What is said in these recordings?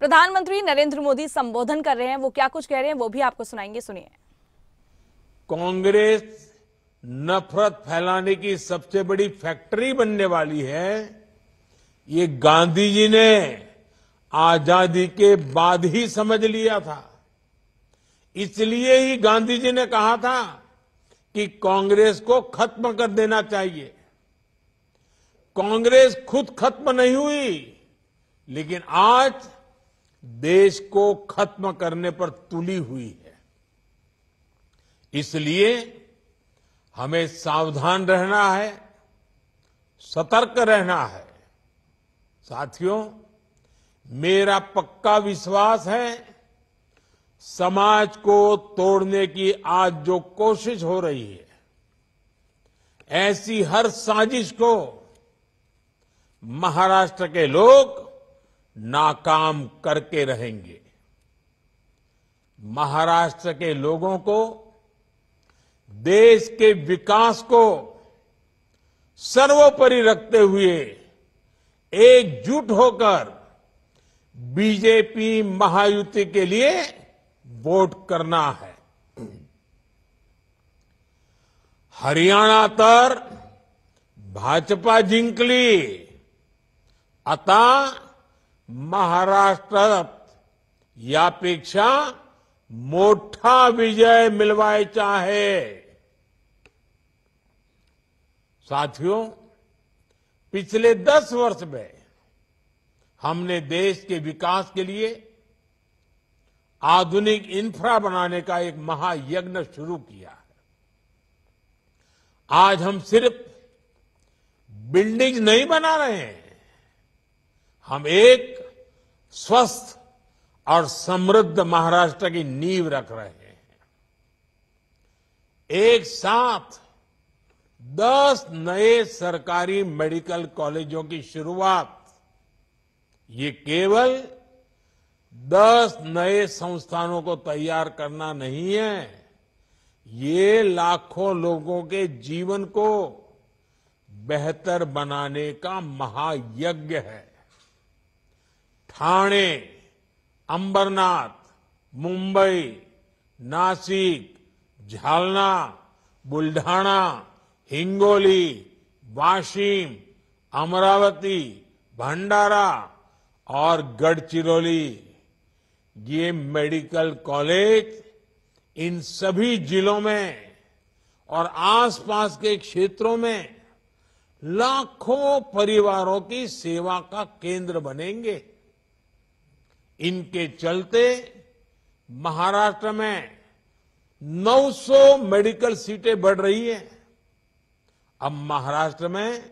प्रधानमंत्री नरेंद्र मोदी संबोधन कर रहे हैं वो क्या कुछ कह रहे हैं वो भी आपको सुनाएंगे सुनिए कांग्रेस नफरत फैलाने की सबसे बड़ी फैक्ट्री बनने वाली है ये गांधी जी ने आजादी के बाद ही समझ लिया था इसलिए ही गांधी जी ने कहा था कि कांग्रेस को खत्म कर देना चाहिए कांग्रेस खुद खत्म नहीं हुई लेकिन आज देश को खत्म करने पर तुली हुई है इसलिए हमें सावधान रहना है सतर्क रहना है साथियों मेरा पक्का विश्वास है समाज को तोड़ने की आज जो कोशिश हो रही है ऐसी हर साजिश को महाराष्ट्र के लोग नाकाम करके रहेंगे महाराष्ट्र के लोगों को देश के विकास को सर्वोपरि रखते हुए एकजुट होकर बीजेपी महायुति के लिए वोट करना है हरियाणा तर भाजपा जिंकली अतः महाराष्ट्र यापेक्षा मोटा विजय मिलवाए चाहे साथियों पिछले दस वर्ष में हमने देश के विकास के लिए आधुनिक इंफ्रा बनाने का एक महायज्ञ शुरू किया है आज हम सिर्फ बिल्डिंग नहीं बना रहे हैं हम एक स्वस्थ और समृद्ध महाराष्ट्र की नींव रख रहे हैं एक साथ दस नए सरकारी मेडिकल कॉलेजों की शुरुआत ये केवल दस नए संस्थानों को तैयार करना नहीं है ये लाखों लोगों के जीवन को बेहतर बनाने का महायज्ञ है ठाणे अंबरनाथ मुंबई नासिक झालना बुल्ढाणा हिंगोली वाशिम अमरावती भंडारा और गढ़चिरौली ये मेडिकल कॉलेज इन सभी जिलों में और आसपास के क्षेत्रों में लाखों परिवारों की सेवा का केंद्र बनेंगे इनके चलते महाराष्ट्र में 900 मेडिकल सीटें बढ़ रही है अब महाराष्ट्र में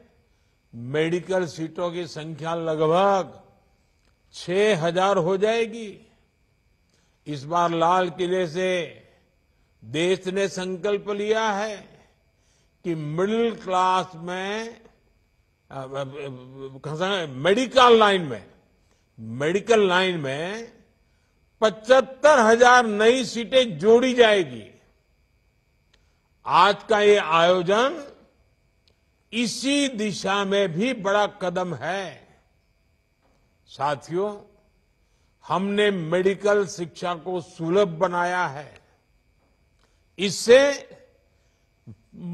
मेडिकल सीटों की संख्या लगभग 6000 हो जाएगी इस बार लाल किले से देश ने संकल्प लिया है कि मिडिल क्लास में मेडिकल लाइन में मेडिकल लाइन में पचहत्तर हजार नई सीटें जोड़ी जाएगी आज का ये आयोजन इसी दिशा में भी बड़ा कदम है साथियों हमने मेडिकल शिक्षा को सुलभ बनाया है इससे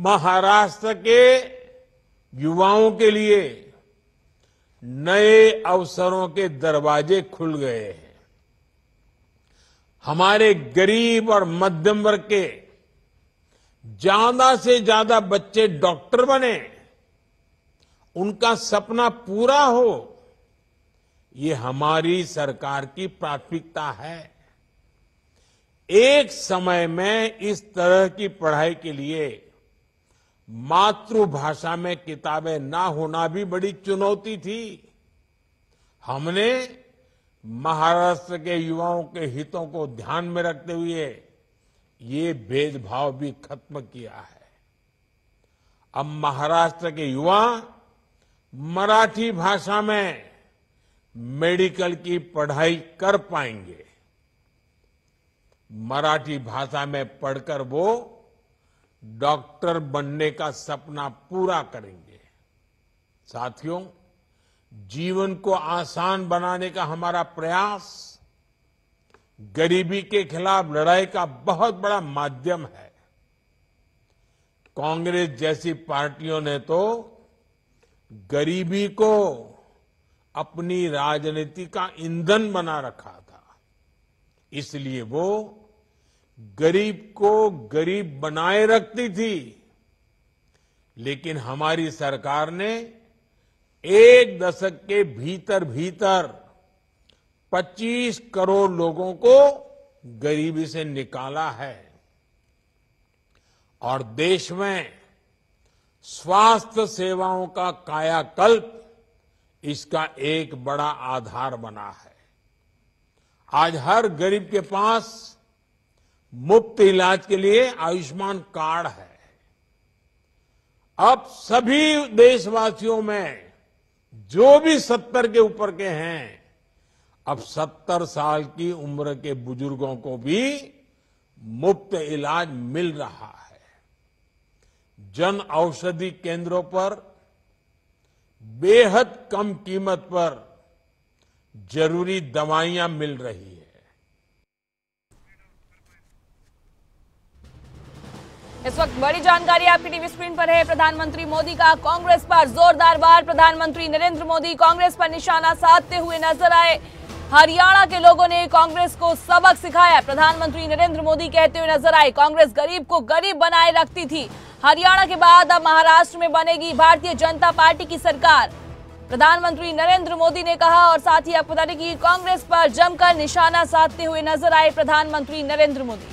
महाराष्ट्र के युवाओं के लिए नए अवसरों के दरवाजे खुल गए हैं हमारे गरीब और मध्यम वर्ग के ज्यादा से ज्यादा बच्चे डॉक्टर बने उनका सपना पूरा हो ये हमारी सरकार की प्राथमिकता है एक समय में इस तरह की पढ़ाई के लिए मातृभाषा में किताबें ना होना भी बड़ी चुनौती थी हमने महाराष्ट्र के युवाओं के हितों को ध्यान में रखते हुए ये भेदभाव भी खत्म किया है अब महाराष्ट्र के युवा मराठी भाषा में मेडिकल की पढ़ाई कर पाएंगे मराठी भाषा में पढ़कर वो डॉक्टर बनने का सपना पूरा करेंगे साथियों जीवन को आसान बनाने का हमारा प्रयास गरीबी के खिलाफ लड़ाई का बहुत बड़ा माध्यम है कांग्रेस जैसी पार्टियों ने तो गरीबी को अपनी राजनीति का ईंधन बना रखा था इसलिए वो गरीब को गरीब बनाए रखती थी लेकिन हमारी सरकार ने एक दशक के भीतर भीतर 25 करोड़ लोगों को गरीबी से निकाला है और देश में स्वास्थ्य सेवाओं का कायाकल्प इसका एक बड़ा आधार बना है आज हर गरीब के पास मुफ्त इलाज के लिए आयुष्मान कार्ड है अब सभी देशवासियों में जो भी सत्तर के ऊपर के हैं अब सत्तर साल की उम्र के बुजुर्गों को भी मुफ्त इलाज मिल रहा है जन औषधि केंद्रों पर बेहद कम कीमत पर जरूरी दवाइयां मिल रही है इस वक्त बड़ी जानकारी आपकी टीवी स्क्रीन पर है प्रधानमंत्री मोदी का कांग्रेस पर जोरदार वार प्रधानमंत्री नरेंद्र मोदी कांग्रेस पर निशाना साधते हुए नजर आए हरियाणा के लोगों ने कांग्रेस को सबक सिखाया प्रधानमंत्री नरेंद्र मोदी कहते हुए नजर आए कांग्रेस गरीब को गरीब बनाए रखती थी हरियाणा के बाद अब महाराष्ट्र में बनेगी भारतीय जनता पार्टी की सरकार प्रधानमंत्री नरेंद्र मोदी ने कहा और साथ ही आपको बता दें कि कांग्रेस पर जमकर निशाना साधते हुए नजर आए प्रधानमंत्री नरेंद्र मोदी